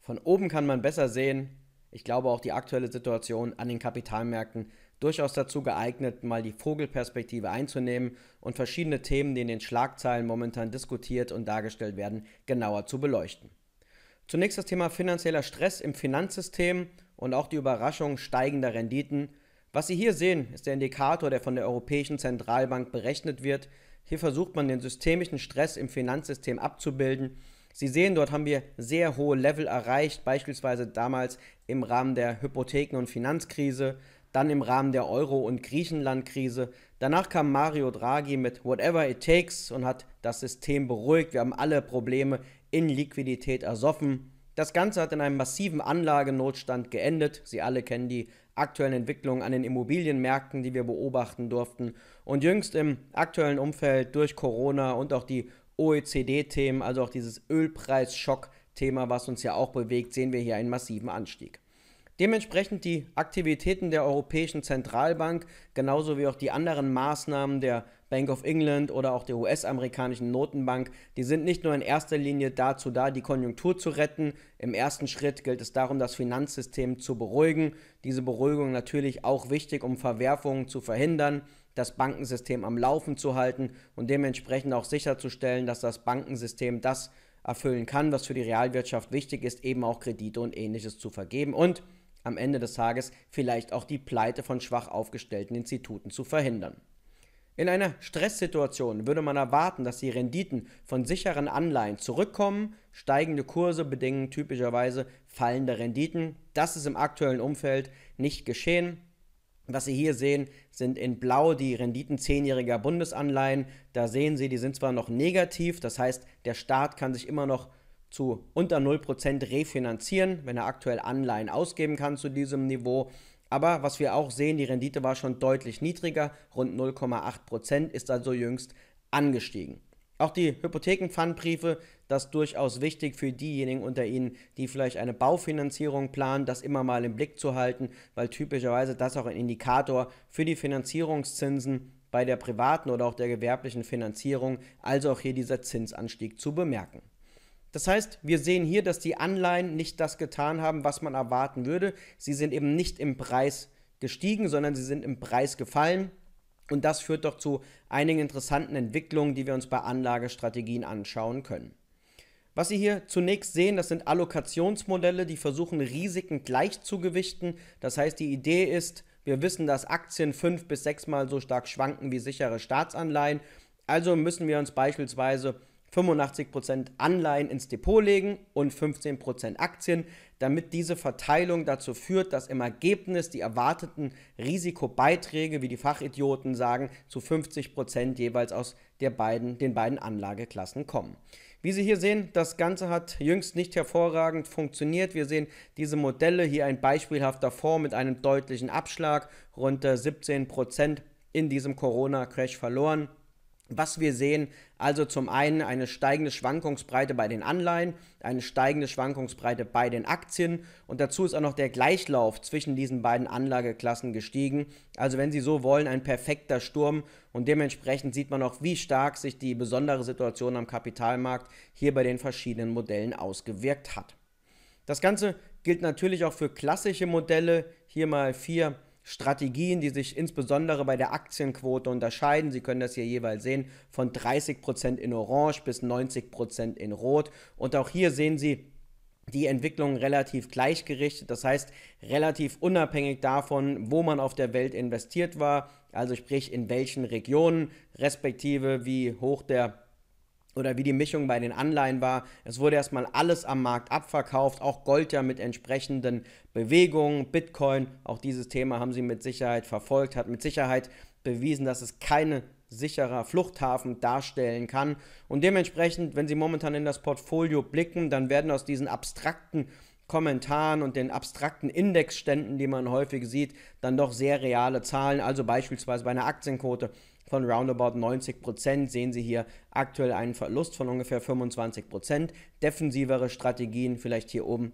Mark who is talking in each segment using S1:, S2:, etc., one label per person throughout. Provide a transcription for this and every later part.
S1: Von oben kann man besser sehen. Ich glaube auch die aktuelle Situation an den Kapitalmärkten durchaus dazu geeignet, mal die Vogelperspektive einzunehmen und verschiedene Themen, die in den Schlagzeilen momentan diskutiert und dargestellt werden, genauer zu beleuchten. Zunächst das Thema finanzieller Stress im Finanzsystem und auch die Überraschung steigender Renditen. Was Sie hier sehen, ist der Indikator, der von der Europäischen Zentralbank berechnet wird. Hier versucht man den systemischen Stress im Finanzsystem abzubilden Sie sehen, dort haben wir sehr hohe Level erreicht, beispielsweise damals im Rahmen der Hypotheken- und Finanzkrise, dann im Rahmen der Euro- und Griechenland-Krise. Danach kam Mario Draghi mit Whatever It Takes und hat das System beruhigt. Wir haben alle Probleme in Liquidität ersoffen. Das Ganze hat in einem massiven Anlagenotstand geendet. Sie alle kennen die aktuellen Entwicklungen an den Immobilienmärkten, die wir beobachten durften. Und jüngst im aktuellen Umfeld durch Corona und auch die OECD-Themen, also auch dieses Ölpreisschock-Thema, was uns ja auch bewegt, sehen wir hier einen massiven Anstieg. Dementsprechend die Aktivitäten der Europäischen Zentralbank, genauso wie auch die anderen Maßnahmen der Bank of England oder auch der US-amerikanischen Notenbank, die sind nicht nur in erster Linie dazu da, die Konjunktur zu retten. Im ersten Schritt gilt es darum, das Finanzsystem zu beruhigen. Diese Beruhigung natürlich auch wichtig, um Verwerfungen zu verhindern das Bankensystem am Laufen zu halten und dementsprechend auch sicherzustellen, dass das Bankensystem das erfüllen kann, was für die Realwirtschaft wichtig ist, eben auch Kredite und ähnliches zu vergeben und am Ende des Tages vielleicht auch die Pleite von schwach aufgestellten Instituten zu verhindern. In einer Stresssituation würde man erwarten, dass die Renditen von sicheren Anleihen zurückkommen. Steigende Kurse bedingen typischerweise fallende Renditen. Das ist im aktuellen Umfeld nicht geschehen. Was Sie hier sehen, sind in Blau die Renditen zehnjähriger Bundesanleihen. Da sehen Sie, die sind zwar noch negativ, das heißt, der Staat kann sich immer noch zu unter 0% refinanzieren, wenn er aktuell Anleihen ausgeben kann zu diesem Niveau. Aber was wir auch sehen, die Rendite war schon deutlich niedriger, rund 0,8% ist also jüngst angestiegen. Auch die Hypothekenpfandbriefe, das durchaus wichtig für diejenigen unter Ihnen, die vielleicht eine Baufinanzierung planen, das immer mal im Blick zu halten, weil typischerweise das auch ein Indikator für die Finanzierungszinsen bei der privaten oder auch der gewerblichen Finanzierung, also auch hier dieser Zinsanstieg zu bemerken. Das heißt, wir sehen hier, dass die Anleihen nicht das getan haben, was man erwarten würde. Sie sind eben nicht im Preis gestiegen, sondern sie sind im Preis gefallen. Und das führt doch zu einigen interessanten Entwicklungen, die wir uns bei Anlagestrategien anschauen können. Was Sie hier zunächst sehen, das sind Allokationsmodelle, die versuchen, Risiken gleich zu gewichten. Das heißt, die Idee ist, wir wissen, dass Aktien fünf bis sechsmal so stark schwanken wie sichere Staatsanleihen. Also müssen wir uns beispielsweise 85% Anleihen ins Depot legen und 15% Aktien, damit diese Verteilung dazu führt, dass im Ergebnis die erwarteten Risikobeiträge, wie die Fachidioten sagen, zu 50% jeweils aus der beiden, den beiden Anlageklassen kommen. Wie Sie hier sehen, das Ganze hat jüngst nicht hervorragend funktioniert. Wir sehen diese Modelle hier ein beispielhafter Fonds mit einem deutlichen Abschlag, rund 17% äh, in diesem Corona-Crash verloren. Was wir sehen, also zum einen eine steigende Schwankungsbreite bei den Anleihen, eine steigende Schwankungsbreite bei den Aktien und dazu ist auch noch der Gleichlauf zwischen diesen beiden Anlageklassen gestiegen. Also wenn Sie so wollen, ein perfekter Sturm und dementsprechend sieht man auch, wie stark sich die besondere Situation am Kapitalmarkt hier bei den verschiedenen Modellen ausgewirkt hat. Das Ganze gilt natürlich auch für klassische Modelle. Hier mal vier Strategien, die sich insbesondere bei der Aktienquote unterscheiden. Sie können das hier jeweils sehen, von 30% in Orange bis 90% in Rot. Und auch hier sehen Sie, die Entwicklung relativ gleichgerichtet, das heißt relativ unabhängig davon, wo man auf der Welt investiert war, also sprich in welchen Regionen, respektive wie hoch der oder wie die Mischung bei den Anleihen war. Es wurde erstmal alles am Markt abverkauft, auch Gold ja mit entsprechenden Bewegungen, Bitcoin, auch dieses Thema haben sie mit Sicherheit verfolgt, hat mit Sicherheit bewiesen, dass es keine sicherer Fluchthafen darstellen kann. Und dementsprechend, wenn Sie momentan in das Portfolio blicken, dann werden aus diesen abstrakten Kommentaren und den abstrakten Indexständen, die man häufig sieht, dann doch sehr reale Zahlen. Also beispielsweise bei einer Aktienquote von roundabout 90 Prozent sehen Sie hier aktuell einen Verlust von ungefähr 25 Prozent. Defensivere Strategien vielleicht hier oben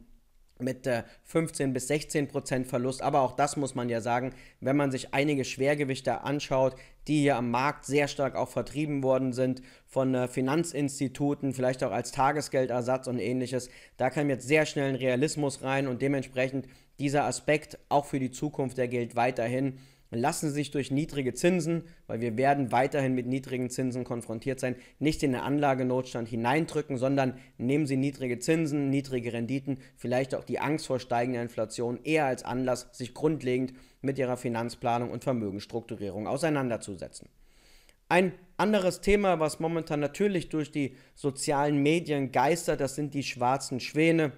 S1: mit 15 äh, bis 16 Prozent Verlust. Aber auch das muss man ja sagen, wenn man sich einige Schwergewichte anschaut, die hier am Markt sehr stark auch vertrieben worden sind von äh, Finanzinstituten, vielleicht auch als Tagesgeldersatz und ähnliches, da kam jetzt sehr schnell ein Realismus rein und dementsprechend dieser Aspekt auch für die Zukunft, der gilt weiterhin lassen sich durch niedrige Zinsen, weil wir werden weiterhin mit niedrigen Zinsen konfrontiert sein, nicht in den Anlagenotstand hineindrücken, sondern nehmen Sie niedrige Zinsen, niedrige Renditen, vielleicht auch die Angst vor steigender Inflation eher als Anlass, sich grundlegend mit Ihrer Finanzplanung und Vermögensstrukturierung auseinanderzusetzen. Ein anderes Thema, was momentan natürlich durch die sozialen Medien geistert, das sind die schwarzen Schwäne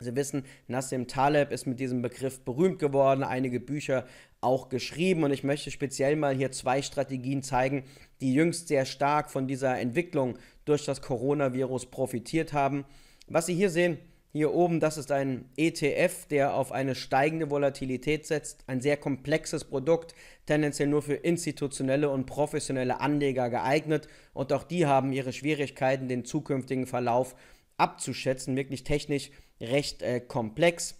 S1: Sie wissen, Nassim Taleb ist mit diesem Begriff berühmt geworden, einige Bücher auch geschrieben und ich möchte speziell mal hier zwei Strategien zeigen, die jüngst sehr stark von dieser Entwicklung durch das Coronavirus profitiert haben. Was Sie hier sehen, hier oben, das ist ein ETF, der auf eine steigende Volatilität setzt, ein sehr komplexes Produkt, tendenziell nur für institutionelle und professionelle Anleger geeignet und auch die haben ihre Schwierigkeiten, den zukünftigen Verlauf abzuschätzen, wirklich technisch recht äh, komplex.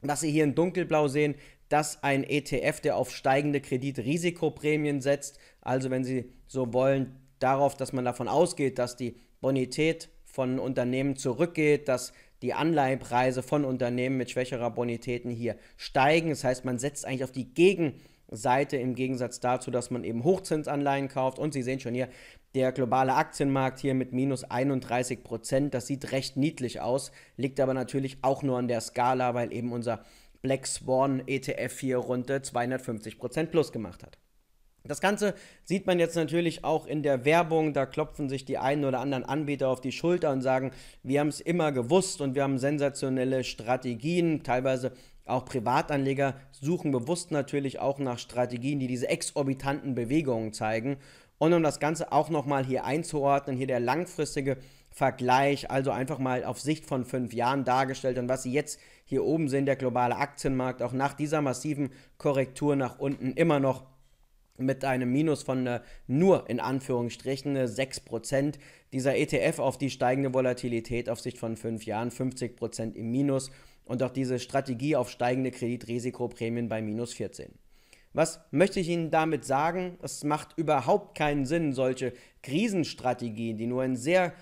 S1: Was Sie hier in dunkelblau sehen, dass ein ETF, der auf steigende Kreditrisikoprämien setzt, also wenn Sie so wollen, darauf, dass man davon ausgeht, dass die Bonität von Unternehmen zurückgeht, dass die Anleihenpreise von Unternehmen mit schwächerer Bonitäten hier steigen. Das heißt, man setzt eigentlich auf die Gegenseite im Gegensatz dazu, dass man eben Hochzinsanleihen kauft. Und Sie sehen schon hier, der globale Aktienmarkt hier mit minus 31 Prozent, das sieht recht niedlich aus, liegt aber natürlich auch nur an der Skala, weil eben unser Black Swan ETF hier rund 250 Prozent plus gemacht hat. Das Ganze sieht man jetzt natürlich auch in der Werbung. Da klopfen sich die einen oder anderen Anbieter auf die Schulter und sagen, wir haben es immer gewusst und wir haben sensationelle Strategien. Teilweise auch Privatanleger suchen bewusst natürlich auch nach Strategien, die diese exorbitanten Bewegungen zeigen. Und um das Ganze auch nochmal hier einzuordnen, hier der langfristige Vergleich, also einfach mal auf Sicht von fünf Jahren dargestellt und was Sie jetzt hier oben sehen, der globale Aktienmarkt, auch nach dieser massiven Korrektur nach unten immer noch mit einem Minus von äh, nur in Anführungsstrichen 6%. Äh, dieser ETF auf die steigende Volatilität auf Sicht von fünf Jahren, 50% im Minus und auch diese Strategie auf steigende Kreditrisikoprämien bei minus 14. Was möchte ich Ihnen damit sagen? Es macht überhaupt keinen Sinn, solche Krisenstrategien, die nur in sehr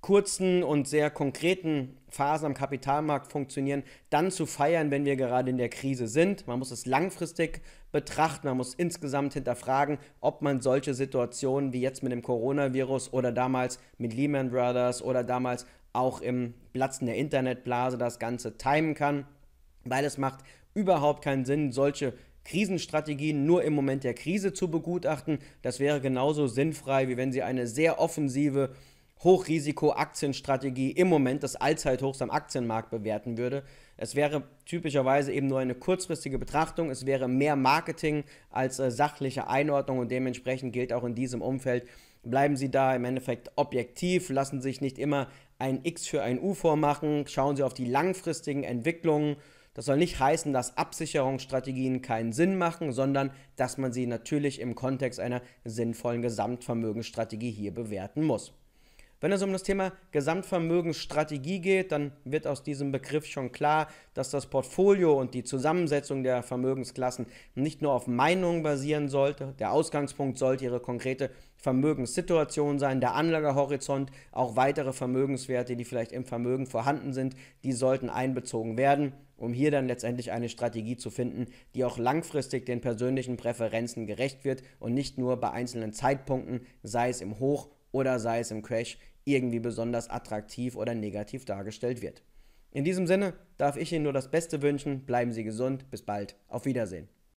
S1: kurzen und sehr konkreten Phasen am Kapitalmarkt funktionieren, dann zu feiern, wenn wir gerade in der Krise sind. Man muss es langfristig betrachten, man muss insgesamt hinterfragen, ob man solche Situationen wie jetzt mit dem Coronavirus oder damals mit Lehman Brothers oder damals auch im Platzen der Internetblase das Ganze timen kann, weil es macht überhaupt keinen Sinn, solche Krisenstrategien nur im Moment der Krise zu begutachten. Das wäre genauso sinnfrei, wie wenn Sie eine sehr offensive Hochrisiko-Aktienstrategie im Moment des Allzeithochs am Aktienmarkt bewerten würde. Es wäre typischerweise eben nur eine kurzfristige Betrachtung, es wäre mehr Marketing als äh, sachliche Einordnung und dementsprechend gilt auch in diesem Umfeld, bleiben Sie da im Endeffekt objektiv, lassen sich nicht immer ein X für ein U vormachen, schauen Sie auf die langfristigen Entwicklungen das soll nicht heißen, dass Absicherungsstrategien keinen Sinn machen, sondern dass man sie natürlich im Kontext einer sinnvollen Gesamtvermögensstrategie hier bewerten muss. Wenn es um das Thema Gesamtvermögensstrategie geht, dann wird aus diesem Begriff schon klar, dass das Portfolio und die Zusammensetzung der Vermögensklassen nicht nur auf Meinungen basieren sollte. Der Ausgangspunkt sollte ihre konkrete Vermögenssituation sein, der Anlagehorizont, auch weitere Vermögenswerte, die vielleicht im Vermögen vorhanden sind, die sollten einbezogen werden um hier dann letztendlich eine Strategie zu finden, die auch langfristig den persönlichen Präferenzen gerecht wird und nicht nur bei einzelnen Zeitpunkten, sei es im Hoch oder sei es im Crash, irgendwie besonders attraktiv oder negativ dargestellt wird. In diesem Sinne darf ich Ihnen nur das Beste wünschen, bleiben Sie gesund, bis bald, auf Wiedersehen.